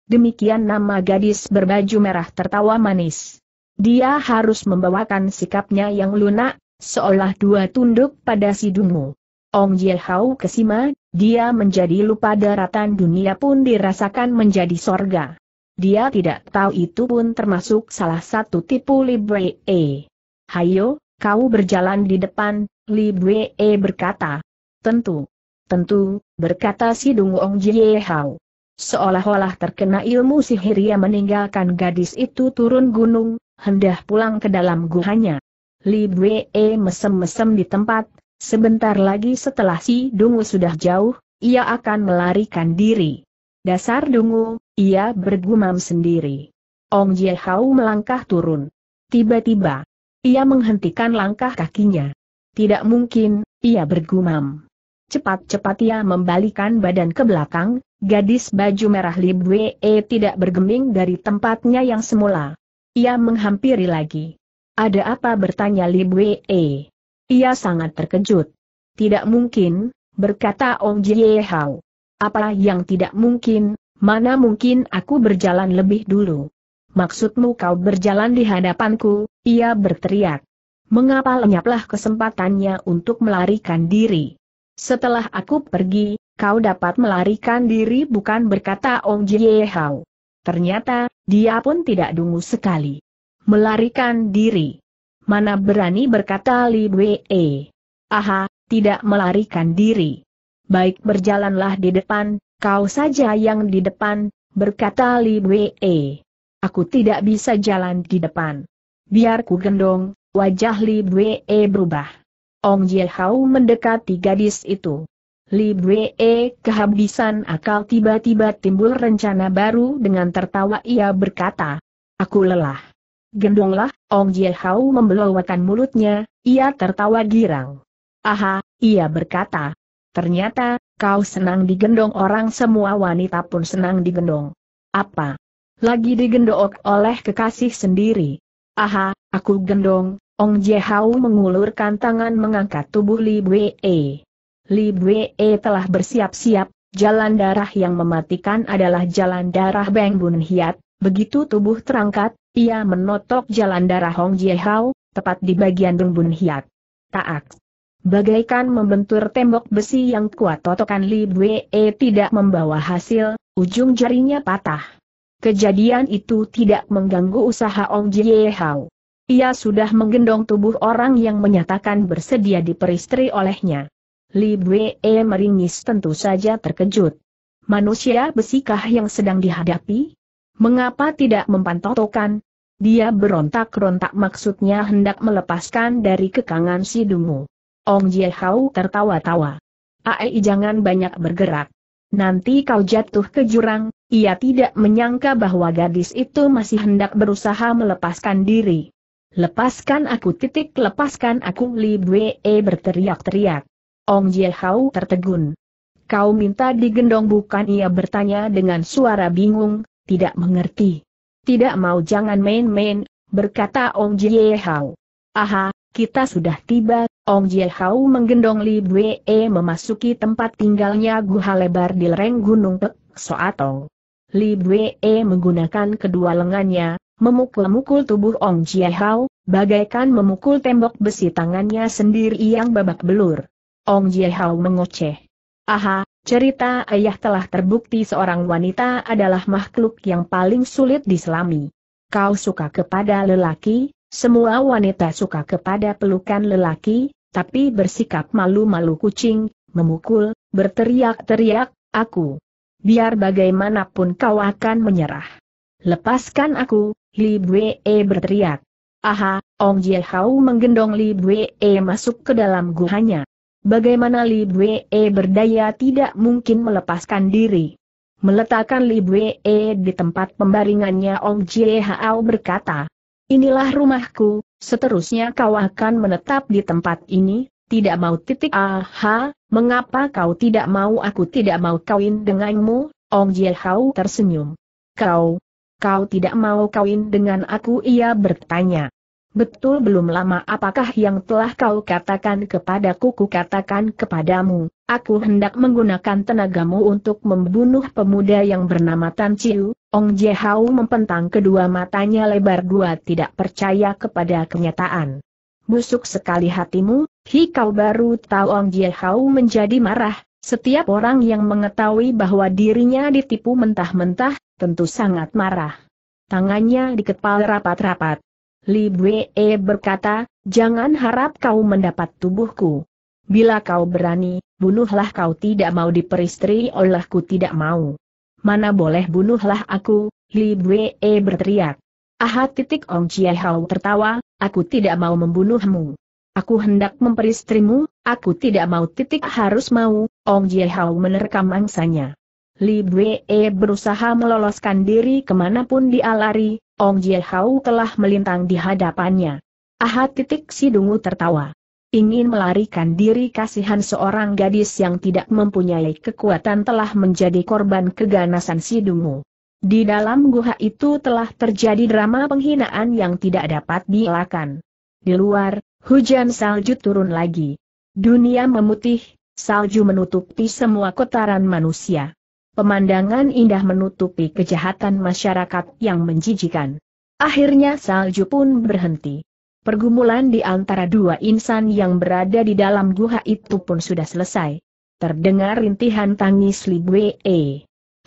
S1: Demikian nama gadis berbaju merah tertawa manis. Dia harus membawakan sikapnya yang lunak, seolah dua tunduk pada si dungu. Ong Yehau kesima, dia menjadi lupa daratan dunia pun dirasakan menjadi sorga. Dia tidak tahu itu pun termasuk salah satu tipu Libre E. Hayo, kau berjalan di depan, Libre E berkata. Tentu. Tentu, berkata si Dungu Ong Jiehao. Seolah-olah terkena ilmu sihir ia meninggalkan gadis itu turun gunung, hendah pulang ke dalam guhanya. Li Bwe mesem-mesem di tempat, sebentar lagi setelah si Dungu sudah jauh, ia akan melarikan diri. Dasar Dungu, ia bergumam sendiri. Ong Jie Hao melangkah turun. Tiba-tiba, ia menghentikan langkah kakinya. Tidak mungkin, ia bergumam. Cepat-cepat ia membalikan badan ke belakang, gadis baju merah Libwe e tidak bergeming dari tempatnya yang semula. Ia menghampiri lagi. Ada apa bertanya Libwe? E. Ia sangat terkejut. Tidak mungkin, berkata Ong Jie Hao. Apa yang tidak mungkin, mana mungkin aku berjalan lebih dulu. Maksudmu kau berjalan di hadapanku, ia berteriak. Mengapa lenyaplah kesempatannya untuk melarikan diri? Setelah aku pergi, kau dapat melarikan diri bukan berkata Ong Jie Hao. Ternyata, dia pun tidak dungu sekali. Melarikan diri. Mana berani berkata Li Wei. Aha, tidak melarikan diri. Baik berjalanlah di depan, kau saja yang di depan, berkata Li Wei. Aku tidak bisa jalan di depan. Biar ku gendong, wajah Li Wei berubah. Ong Jie mendekati gadis itu. Li Bwe kehabisan akal tiba-tiba timbul rencana baru dengan tertawa ia berkata, Aku lelah. Gendonglah, Ong Jie Hao mulutnya, ia tertawa girang. Aha, ia berkata. Ternyata, kau senang digendong orang semua wanita pun senang digendong. Apa? Lagi digendong oleh kekasih sendiri. Aha, aku gendong, Ong Jehau mengulurkan tangan mengangkat tubuh Li Bwe. Li Bwe telah bersiap-siap, jalan darah yang mematikan adalah jalan darah Beng Bun Hiat, begitu tubuh terangkat, ia menotok jalan darah Hong Jehau, tepat di bagian Beng Bun Hiat. Taak. Bagaikan membentur tembok besi yang kuat totokan Li Bwe tidak membawa hasil, ujung jarinya patah. Kejadian itu tidak mengganggu usaha Ong Jie Hao. Ia sudah menggendong tubuh orang yang menyatakan bersedia diperistri olehnya. Li Bue meringis tentu saja terkejut. Manusia besikah yang sedang dihadapi? Mengapa tidak mempantotokan? Dia berontak-rontak maksudnya hendak melepaskan dari kekangan si dungu. Ong Jiehau tertawa-tawa. Aei jangan banyak bergerak. Nanti kau jatuh ke jurang, ia tidak menyangka bahwa gadis itu masih hendak berusaha melepaskan diri. Lepaskan aku titik lepaskan aku Li Bwe e berteriak-teriak. Ong Jie Hao tertegun. Kau minta digendong bukan ia bertanya dengan suara bingung, tidak mengerti. Tidak mau jangan main-main, berkata Ong Jie Hao. Aha, kita sudah tiba, Ong Jie Hao menggendong Li Bwe e memasuki tempat tinggalnya guha lebar di lereng gunung Pek Soatong. Li Bwe e menggunakan kedua lengannya, Memukul-mukul tubuh Ong Hao, bagaikan memukul tembok besi tangannya sendiri yang babak belur. Ong Hao mengoceh. Aha, cerita ayah telah terbukti seorang wanita adalah makhluk yang paling sulit diselami. Kau suka kepada lelaki, semua wanita suka kepada pelukan lelaki, tapi bersikap malu-malu kucing, memukul, berteriak-teriak, aku. Biar bagaimanapun kau akan menyerah. Lepaskan aku, Li Bue e berteriak. Aha, Ong Jie Hao menggendong Li Bue e masuk ke dalam guhanya. Bagaimana Li Bue e berdaya tidak mungkin melepaskan diri. Meletakkan Li Bue di tempat pembaringannya Ong Jie Hao berkata, Inilah rumahku, seterusnya kau akan menetap di tempat ini, tidak mau titik aha, mengapa kau tidak mau aku tidak mau kawin denganmu, Ong Jie Hao tersenyum. Kau, kau tidak mau kawin dengan aku ia bertanya. Betul belum lama apakah yang telah kau katakan kepadaku ku katakan kepadamu, aku hendak menggunakan tenagamu untuk membunuh pemuda yang bernama Tan Chiu, Ong Hau mempentang kedua matanya lebar dua tidak percaya kepada kenyataan. Busuk sekali hatimu, hi kau baru tahu Ong Hau menjadi marah, setiap orang yang mengetahui bahwa dirinya ditipu mentah-mentah, tentu sangat marah. Tangannya dikepal rapat-rapat. Li Bue berkata, jangan harap kau mendapat tubuhku. Bila kau berani, bunuhlah kau tidak mau diperistri olehku tidak mau. Mana boleh bunuhlah aku, Li Bue berteriak. Aha titik Ong Chiehau tertawa, aku tidak mau membunuhmu. Aku hendak memperistrimu, aku tidak mau titik harus mau, Ong Jiehao menerkam mangsanya. Li Bue berusaha meloloskan diri kemanapun dia lari, Ong Jiehao telah melintang di hadapannya. Aha titik si dungu tertawa. Ingin melarikan diri kasihan seorang gadis yang tidak mempunyai kekuatan telah menjadi korban keganasan si dungu. Di dalam guha itu telah terjadi drama penghinaan yang tidak dapat dielakkan. Di luar, Hujan salju turun lagi. Dunia memutih, salju menutupi semua kotoran manusia. Pemandangan indah menutupi kejahatan masyarakat yang menjijikan. Akhirnya salju pun berhenti. Pergumulan di antara dua insan yang berada di dalam guha itu pun sudah selesai. Terdengar rintihan tangis Li Bue.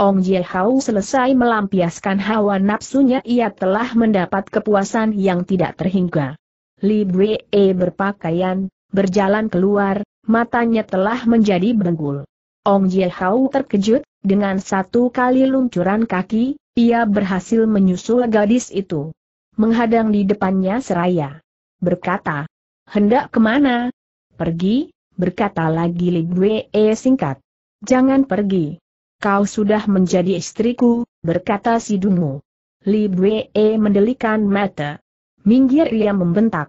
S1: Ong Ye Hao selesai melampiaskan hawa nafsunya ia telah mendapat kepuasan yang tidak terhingga. Li E berpakaian, berjalan keluar, matanya telah menjadi benggul. Ong Jiehau terkejut, dengan satu kali luncuran kaki, ia berhasil menyusul gadis itu. Menghadang di depannya seraya. Berkata, hendak kemana? Pergi, berkata lagi Li E singkat. Jangan pergi. Kau sudah menjadi istriku, berkata si Dungu. Li E mendelikan mata. Minggir ia membentak.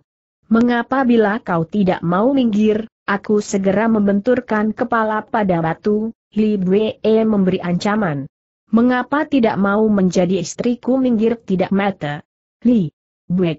S1: Mengapa bila kau tidak mau minggir, aku segera membenturkan kepala pada batu, Li Bue memberi ancaman. Mengapa tidak mau menjadi istriku minggir tidak mata? Li Bue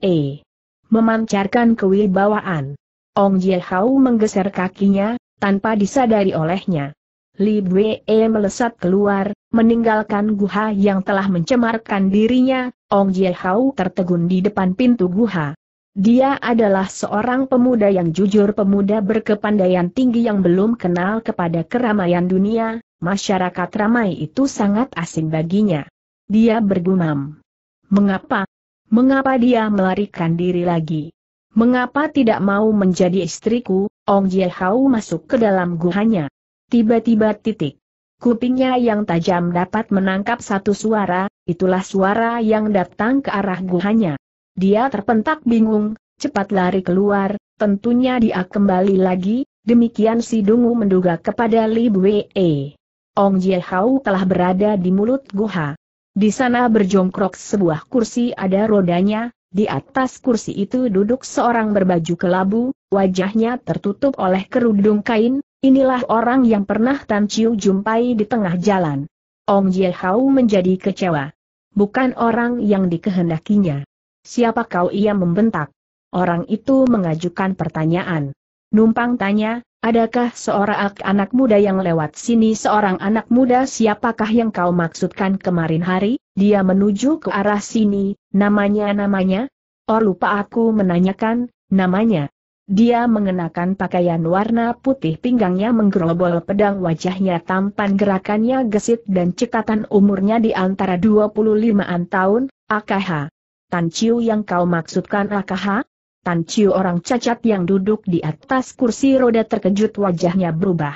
S1: memancarkan kewibawaan. Ong Jie Hao menggeser kakinya, tanpa disadari olehnya. Li Bue e melesat keluar, meninggalkan guha yang telah mencemarkan dirinya, Ong Jie Hao tertegun di depan pintu guha. Dia adalah seorang pemuda yang jujur pemuda berkepandaian tinggi yang belum kenal kepada keramaian dunia, masyarakat ramai itu sangat asing baginya. Dia bergumam. Mengapa? Mengapa dia melarikan diri lagi? Mengapa tidak mau menjadi istriku? Ong Jie Hao masuk ke dalam guhanya. Tiba-tiba titik. Kupingnya yang tajam dapat menangkap satu suara, itulah suara yang datang ke arah guhanya. Dia terpentak bingung, cepat lari keluar, tentunya dia kembali lagi, demikian si Dungu menduga kepada Li Wei. Ong Jiehau telah berada di mulut guha. Di sana berjongkrok sebuah kursi ada rodanya, di atas kursi itu duduk seorang berbaju kelabu, wajahnya tertutup oleh kerudung kain, Inilah orang yang pernah Tan Chiu jumpai di tengah jalan. Ong Ye Hao menjadi kecewa. Bukan orang yang dikehendakinya. Siapa kau ia membentak? Orang itu mengajukan pertanyaan. Numpang tanya, adakah seorang anak muda yang lewat sini seorang anak muda siapakah yang kau maksudkan kemarin hari? Dia menuju ke arah sini, namanya namanya? Oh lupa aku menanyakan, namanya. Dia mengenakan pakaian warna putih pinggangnya menggerobol pedang wajahnya tampan gerakannya gesit dan cekatan umurnya di antara 25-an tahun, AKH. Tan Chiu yang kau maksudkan AKH? Tan Chiu orang cacat yang duduk di atas kursi roda terkejut wajahnya berubah.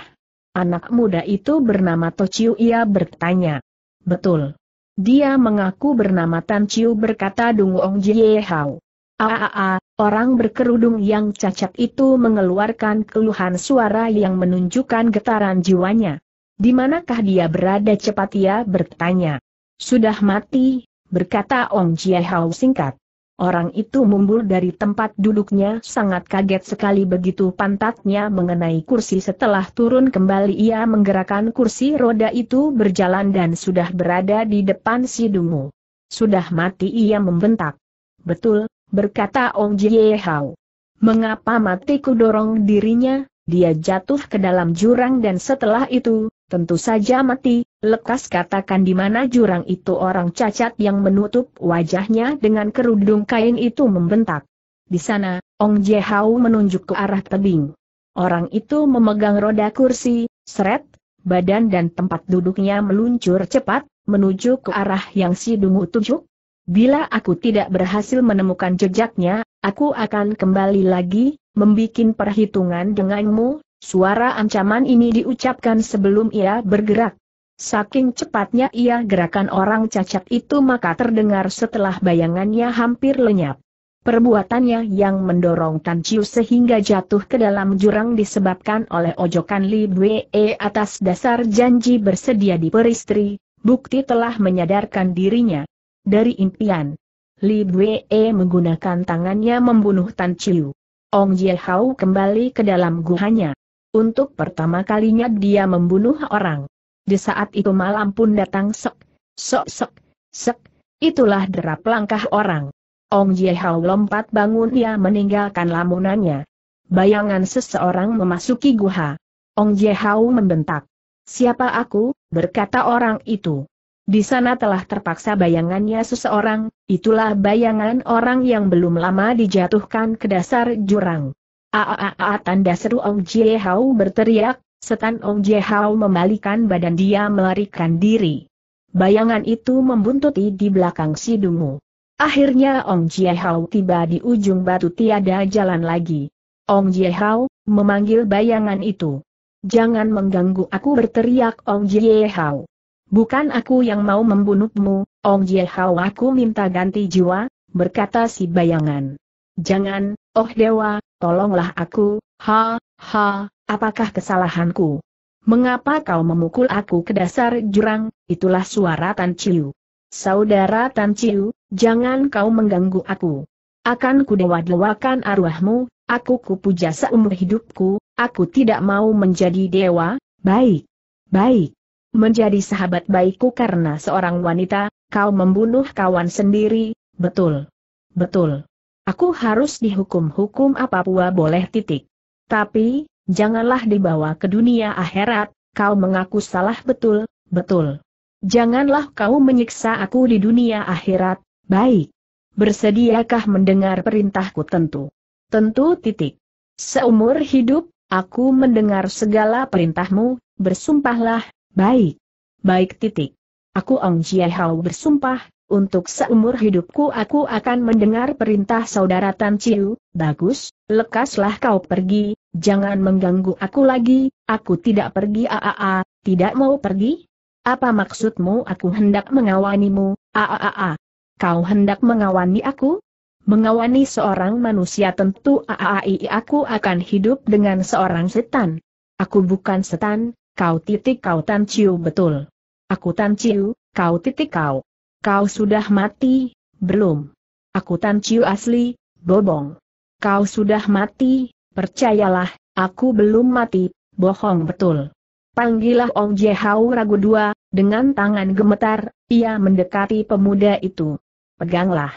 S1: Anak muda itu bernama To Chiu ia bertanya. Betul. Dia mengaku bernama Tan Chiu berkata Dung Ong Jie Hao. Aa, orang berkerudung yang cacat itu mengeluarkan keluhan suara yang menunjukkan getaran jiwanya. Di manakah dia berada cepat ia bertanya. Sudah mati, berkata Ong Hao singkat. Orang itu mumbul dari tempat duduknya sangat kaget sekali begitu pantatnya mengenai kursi setelah turun kembali ia menggerakkan kursi roda itu berjalan dan sudah berada di depan si dungu. Sudah mati ia membentak. Betul, berkata Ong Jie Hao. Mengapa matiku dorong dirinya, dia jatuh ke dalam jurang dan setelah itu, tentu saja mati, lekas katakan di mana jurang itu orang cacat yang menutup wajahnya dengan kerudung kain itu membentak. Di sana, Ong Jie Hau menunjuk ke arah tebing. Orang itu memegang roda kursi, seret, badan dan tempat duduknya meluncur cepat, menuju ke arah yang si dungu tunjuk. Bila aku tidak berhasil menemukan jejaknya, aku akan kembali lagi, membuat perhitungan denganmu, suara ancaman ini diucapkan sebelum ia bergerak. Saking cepatnya ia gerakan orang cacat itu maka terdengar setelah bayangannya hampir lenyap. Perbuatannya yang mendorong Tan Chiu sehingga jatuh ke dalam jurang disebabkan oleh ojokan Li Bwe atas dasar janji bersedia diperistri, bukti telah menyadarkan dirinya. Dari impian, Li Bue menggunakan tangannya membunuh Tan Chiu. Ong Jie Hao kembali ke dalam guhanya. Untuk pertama kalinya dia membunuh orang. Di saat itu malam pun datang sek, sok sek, sek, itulah derap langkah orang. Ong Jie Hao lompat bangun ia meninggalkan lamunannya. Bayangan seseorang memasuki guha. Ong Jie Hao membentak. Siapa aku, berkata orang itu. Di sana telah terpaksa bayangannya seseorang, itulah bayangan orang yang belum lama dijatuhkan ke dasar jurang. Aaaa tanda seru Ong Jie Hao berteriak, setan Ong Jie Hao membalikan badan dia melarikan diri. Bayangan itu membuntuti di belakang Sidungu. Akhirnya Ong Jie Hao tiba di ujung batu tiada jalan lagi. Ong Jie Hao, memanggil bayangan itu. Jangan mengganggu aku berteriak Ong Jie Hao. Bukan aku yang mau membunuhmu, Ong Yehau aku minta ganti jiwa, berkata si bayangan. Jangan, oh dewa, tolonglah aku, ha, ha, apakah kesalahanku? Mengapa kau memukul aku ke dasar jurang, itulah suara Tan Chiu. Saudara Tan Chiu, jangan kau mengganggu aku. Akan kudewa-dewakan arwahmu, aku kupuja seumur hidupku, aku tidak mau menjadi dewa, baik, baik. Menjadi sahabat baikku karena seorang wanita, kau membunuh kawan sendiri, betul. Betul. Aku harus dihukum-hukum apapun, boleh titik. Tapi, janganlah dibawa ke dunia akhirat, kau mengaku salah betul, betul. Janganlah kau menyiksa aku di dunia akhirat, baik. Bersediakah mendengar perintahku tentu? Tentu titik. Seumur hidup, aku mendengar segala perintahmu, bersumpahlah, Baik. Baik titik. Aku Ang Jie Hao bersumpah, untuk seumur hidupku aku akan mendengar perintah saudara Tan Chiu, bagus, lekaslah kau pergi, jangan mengganggu aku lagi, aku tidak pergi aaa, tidak mau pergi? Apa maksudmu aku hendak mengawanimu, aaa? Kau hendak mengawani aku? Mengawani seorang manusia tentu aai aku akan hidup dengan seorang setan. Aku bukan setan, Kau titik kau Tan Chiu betul. Aku Tan Chiu, kau titik kau. Kau sudah mati, belum? Aku Tan Chiu asli, bobong. Kau sudah mati, percayalah, aku belum mati, bohong betul. Panggillah Ong Jehau Ragu Dua, dengan tangan gemetar, ia mendekati pemuda itu. Peganglah.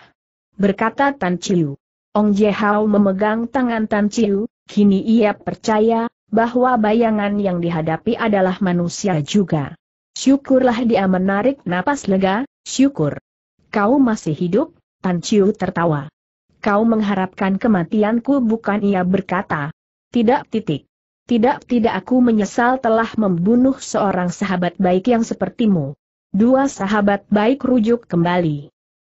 S1: Berkata Tan Chiu. Ong Jehau memegang tangan Tan Chiu, kini ia percaya, bahwa bayangan yang dihadapi adalah manusia juga. Syukurlah dia menarik napas lega, syukur. Kau masih hidup, Tan Chiu tertawa. Kau mengharapkan kematianku bukan ia berkata. Tidak titik. Tidak tidak aku menyesal telah membunuh seorang sahabat baik yang sepertimu. Dua sahabat baik rujuk kembali.